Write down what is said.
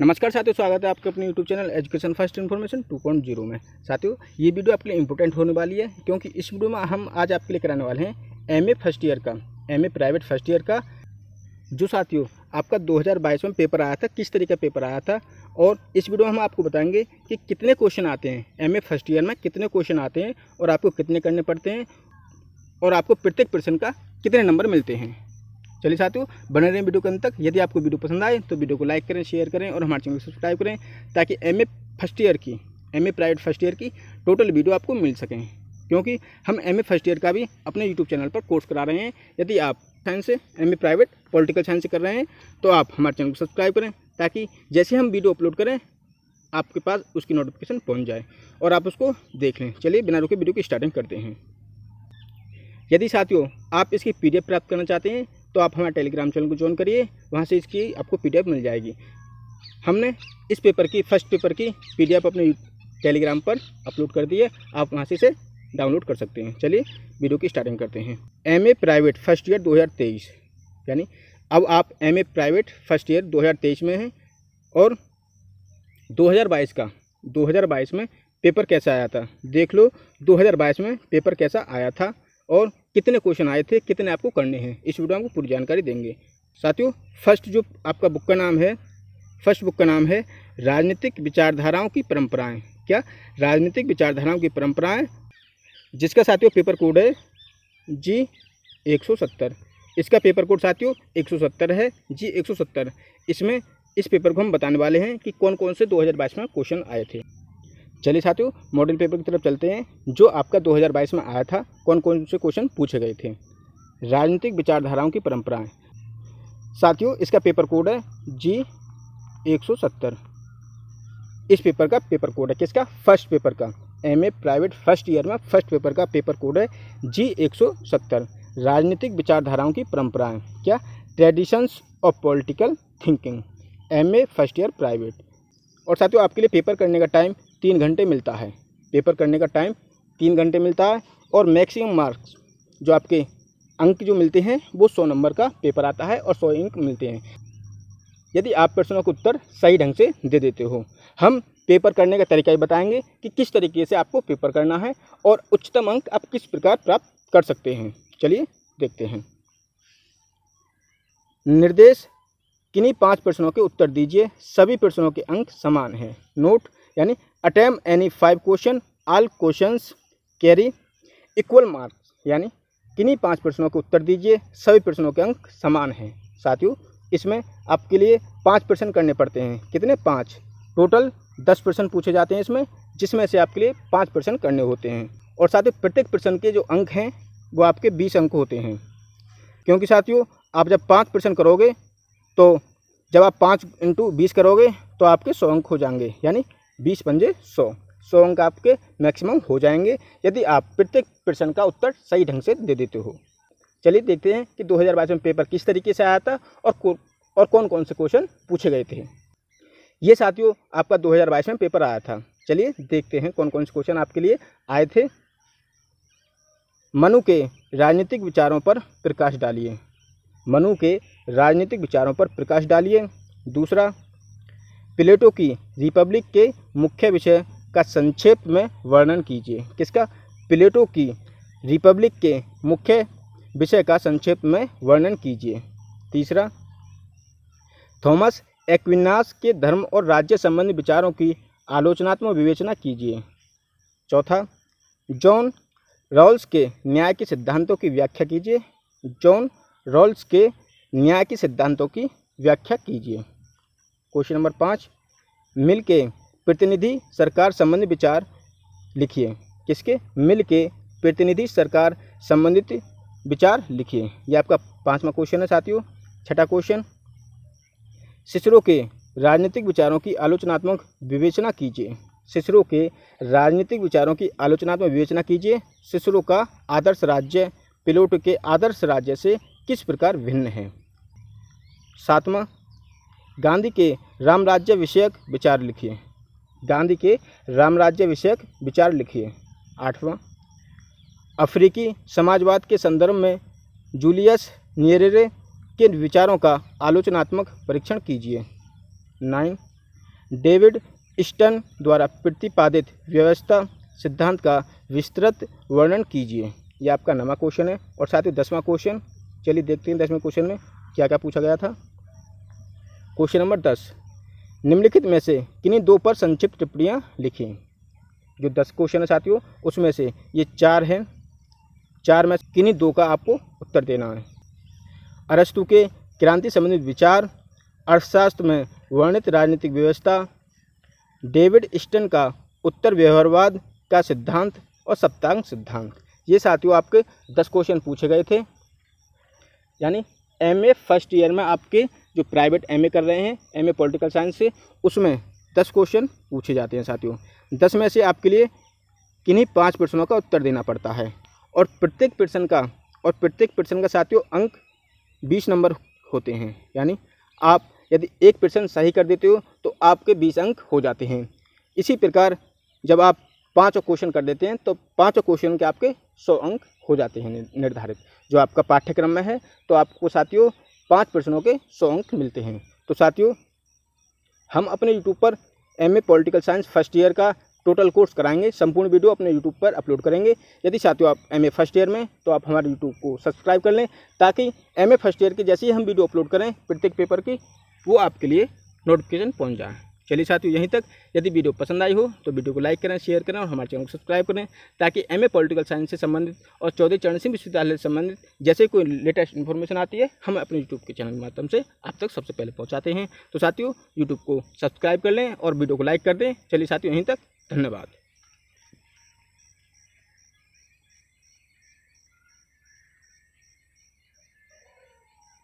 नमस्कार साथियों स्वागत है आपके अपने YouTube channel education first information 2.0 में साथियों ये वीडियो आपके लिए इंपॉर्टेंट होने वाली है क्योंकि इस वीडियो में हम आज आपके लिए कराने वाले हैं एम फर्स्ट ईयर का एम प्राइवेट फर्स्ट ईयर का जो साथियों आपका 2022 में पेपर आया था किस तरीके का पेपर आया था और इस वीडियो में हम आपको बताएंगे कि कितने क्वेश्चन आते हैं एम फर्स्ट ईयर में कितने क्वेश्चन आते हैं और आपको कितने करने पड़ते हैं और आपको प्रत्येक प्रश्न का कितने नंबर मिलते हैं चलिए साथियों बने रहें वीडियो के अंत तक यदि आपको वीडियो पसंद आए तो वीडियो को लाइक करें शेयर करें और हमारे चैनल को सब्सक्राइब करें ताकि एम फर्स्ट ईयर की एम प्राइवेट फर्स्ट ईयर की टोटल वीडियो आपको मिल सकें क्योंकि हम एम फर्स्ट ईयर का भी अपने यूट्यूब चैनल पर कोर्स करा रहे हैं यदि आप साइंस से एम प्राइवेट पॉलिटिकल साइंस से कर रहे हैं तो आप हमारे चैनल को सब्सक्राइब करें ताकि जैसे हम वीडियो अपलोड करें आपके पास उसकी नोटिफिकेशन पहुंच जाए और आप उसको देख लें चलिए बिना रुके वीडियो की स्टार्टिंग करते हैं यदि साथियों आप इसकी पीडीएफ प्राप्त करना चाहते हैं तो आप हमारे टेलीग्राम चैनल को ज्वाइन करिए वहाँ से इसकी आपको पी मिल जाएगी हमने इस पेपर की फर्स्ट पेपर की पी अपने टेलीग्राम पर अपलोड कर दी है आप वहाँ से इसे डाउनलोड कर सकते हैं चलिए वीडियो की स्टार्टिंग करते हैं एम प्राइवेट फर्स्ट ईयर 2023 यानी अब आप एम प्राइवेट फर्स्ट ईयर 2023 में हैं और 2022 का 2022 में पेपर कैसा आया था देख लो 2022 में पेपर कैसा आया था और कितने क्वेश्चन आए थे कितने आपको करने हैं इस वीडियो में आपको पूरी जानकारी देंगे साथियों फर्स्ट जो आपका बुक का नाम है फर्स्ट बुक का नाम है राजनीतिक विचारधाराओं की परंपराएं क्या राजनीतिक विचारधाराओं की परंपराएं जिसका साथियों पेपर कोड है जी 170 इसका पेपर कोड साथियों 170 है जी 170 इसमें इस पेपर को हम बताने वाले हैं कि कौन कौन से 2022 में क्वेश्चन आए थे चलिए साथियों मॉडल पेपर की तरफ चलते हैं जो आपका 2022 में आया था कौन कौन से क्वेश्चन पूछे गए थे राजनीतिक विचारधाराओं की परंपराएं साथियों इसका पेपर कोड है जी 170 इस पेपर का पेपर कोड है किसका फर्स्ट पेपर का ए प्राइवेट फर्स्ट ईयर में फर्स्ट पेपर का पेपर कोड है जी 170 राजनीतिक विचारधाराओं की परंपराएं क्या traditions of political thinking MA first year private और साथियों आपके लिए पेपर करने का टाइम तीन घंटे मिलता है पेपर करने का टाइम तीन घंटे मिलता है और मैक्सिमम मार्क्स जो आपके अंक जो मिलते हैं वो सौ नंबर का पेपर आता है और सौ अंक मिलते हैं यदि आप प्रश्नों का उत्तर सही ढंग से दे देते हो हम पेपर करने का तरीका ही बताएंगे कि किस तरीके से आपको पेपर करना है और उच्चतम अंक आप किस प्रकार प्राप्त कर सकते हैं चलिए देखते हैं निर्देश किन्हीं पांच प्रश्नों के उत्तर दीजिए सभी प्रश्नों के अंक समान हैं नोट यानी attempt any five question all question carry equal marks यानी किन्हीं पाँच प्रश्नों के उत्तर दीजिए सभी प्रश्नों के अंक समान हैं साथियों इसमें आपके लिए पाँच प्रश्न करने पड़ते हैं कितने पाँच टोटल दस प्रश्न पूछे जाते हैं इसमें जिसमें से आपके लिए पाँच प्रश्न करने होते हैं और साथ ही प्रत्येक प्रश्न के जो अंक हैं वो आपके बीस अंक होते हैं क्योंकि साथियों आप जब पाँच प्रश्न करोगे तो जब आप पाँच इंटू बीस करोगे तो आपके सौ अंक हो जाएंगे यानी बीस पंजे सौ सौ अंक आपके मैक्सिमम हो जाएंगे यदि आप प्रत्येक प्रश्न का उत्तर सही ढंग से दे देते हो चलिए देखते हैं कि 2022 में पेपर किस तरीके से आया था और और कौन कौन से क्वेश्चन पूछे गए थे ये साथियों आपका 2022 में पेपर आया था चलिए देखते हैं कौन कौन से क्वेश्चन आपके लिए आए थे मनु के राजनीतिक विचारों पर प्रकाश डालिए मनु के राजनीतिक विचारों पर प्रकाश डालिए दूसरा प्लेटो की रिपब्लिक के मुख्य विषय का संक्षेप में वर्णन कीजिए किसका प्लेटो की रिपब्लिक के मुख्य विषय का संक्षेप में वर्णन कीजिए तीसरा थॉमस एक्विनास के धर्म और राज्य संबंधी विचारों की आलोचनात्मक विवेचना कीजिए चौथा जॉन रॉल्स के न्याय के सिद्धांतों की व्याख्या कीजिए जॉन रॉल्स के न्याय के सिद्धांतों की व्याख्या कीजिए क्वेश्चन नंबर पाँच मिल के प्रतिनिधि सरकार संबंधी विचार लिखिए किसके मिल के प्रतिनिधि सरकार संबंधित विचार लिखिए यह आपका पाँचवा क्वेश्चन है साथियों छठा क्वेश्चन सिसरो के राजनीतिक विचारों की आलोचनात्मक विवेचना कीजिए सिसरो के राजनीतिक विचारों की आलोचनात्मक विवेचना कीजिए सिसरो का आदर्श राज्य पिलोट के आदर्श राज्य से किस प्रकार भिन्न है सातवां गांधी के राम राज्य विषयक विचार लिखिए गांधी के राम राज्य विषयक विचार लिखिए आठवां अफ्रीकी समाजवाद के संदर्भ में जूलियस नियरेरे के विचारों का आलोचनात्मक परीक्षण कीजिए नाइन डेविड स्टन द्वारा प्रतिपादित व्यवस्था सिद्धांत का विस्तृत वर्णन कीजिए यह आपका नवा क्वेश्चन है और साथ ही दसवां क्वेश्चन चलिए देखते हैं दसवें क्वेश्चन में क्या क्या पूछा गया था क्वेश्चन नंबर दस निम्नलिखित में से किन्हीं दो पर संक्षिप्त टिप्पणियाँ लिखें जो दस क्वेश्चन है साथियों उसमें से ये चार हैं चार में किन्हीं दो का आपको उत्तर देना है अरस्तु के क्रांति संबंधित विचार अर्थशास्त्र में वर्णित राजनीतिक व्यवस्था डेविड स्टन का उत्तर व्यवहारवाद का सिद्धांत और सप्तांग सिद्धांत ये साथियों आपके दस क्वेश्चन पूछे गए थे यानी एमए फर्स्ट ईयर में आपके जो प्राइवेट एमए कर रहे हैं एमए पॉलिटिकल साइंस से उसमें दस क्वेश्चन पूछे जाते हैं साथियों दस में से आपके लिए किन्हीं पाँच प्रश्नों का उत्तर देना पड़ता है और प्रत्येक प्रश्न का और प्रत्येक प्रश्न का साथियों अंक बीस नंबर होते हैं यानी आप यदि एक प्रश्न सही कर देते हो तो आपके बीस अंक हो जाते हैं इसी प्रकार जब आप पाँचों क्वेश्चन कर देते हैं तो पाँचों क्वेश्चन के आपके सौ अंक हो जाते हैं निर्धारित जो आपका पाठ्यक्रम में है तो आपको साथियों पाँच प्रश्नों के सौ अंक मिलते हैं तो साथियों हम अपने यूट्यूब पर M A political science first year का टोटल कोर्स कराएंगे संपूर्ण वीडियो अपने यूट्यूब पर अपलोड करेंगे यदि साथियों आप एम ए फर्स्ट ईयर में तो आप हमारे यूट्यूब को सब्सक्राइब कर लें ताकि एम ए फर्स्ट ईयर की जैसे ही हम वीडियो अपलोड करें प्रत्येक पेपर की वो आपके लिए नोटिफिकेशन पहुँच जाए चलिए साथियों यहीं तक यदि वीडियो पसंद आई हो तो वीडियो को लाइक करें शेयर करें और हमारे चैनल को सब्सक्राइब करें ताकि एमए पॉलिटिकल साइंस से संबंधित और चौधरी चरण सिंह विश्वविद्यालय से संबंधित जैसे कोई लेटेस्ट इन्फॉर्मेशन आती है हम अपने यूट्यूब के चैनल के माध्यम से आप तक सबसे पहले पहुँचाते हैं तो साथियों यूट्यूब को सब्सक्राइब कर लें और वीडियो को लाइक कर दें चलिए साथियों यहीं तक धन्यवाद